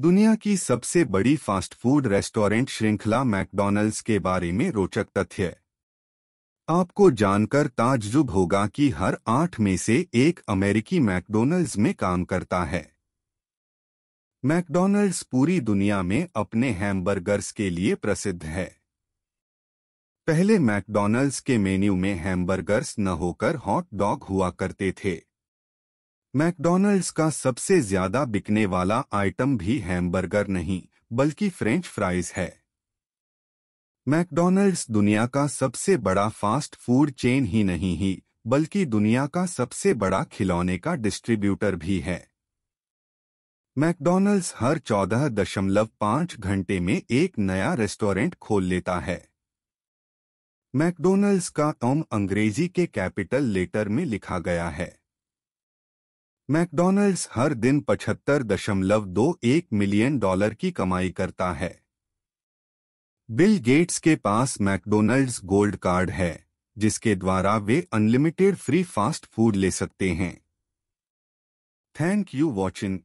दुनिया की सबसे बड़ी फास्ट फूड रेस्टोरेंट श्रृंखला मैकडॉनल्ड्स के बारे में रोचक तथ्य आपको जानकर ताज्जुब होगा कि हर आठ में से एक अमेरिकी मैकडॉनल्ड्स में काम करता है मैकडॉनल्ड्स पूरी दुनिया में अपने हैमबर्गर्स के लिए प्रसिद्ध है पहले मैकडॉनल्ड्स के मेन्यू में हैमबर्गर्स न होकर हॉट डॉग हुआ करते थे मैकडॉनल्ड्स का सबसे ज्यादा बिकने वाला आइटम भी हैमबर्गर नहीं बल्कि फ्रेंच फ्राइज है मैकडॉनल्ड्स दुनिया का सबसे बड़ा फास्ट फूड चेन ही नहीं ही बल्कि दुनिया का सबसे बड़ा खिलौने का डिस्ट्रीब्यूटर भी है मैकडॉनल्ड्स हर चौदह दशमलव घंटे में एक नया रेस्टोरेंट खोल लेता है मैकडोनल्ड्स का टॉम अंग्रेजी के कैपिटल लेटर में लिखा गया है मैकडोनल्ड्स हर दिन पचहत्तर दशमलव दो एक मिलियन डॉलर की कमाई करता है बिल गेट्स के पास मैकडोनल्ड्स गोल्ड कार्ड है जिसके द्वारा वे अनलिमिटेड फ्री फास्ट फूड ले सकते हैं थैंक यू वॉचिंग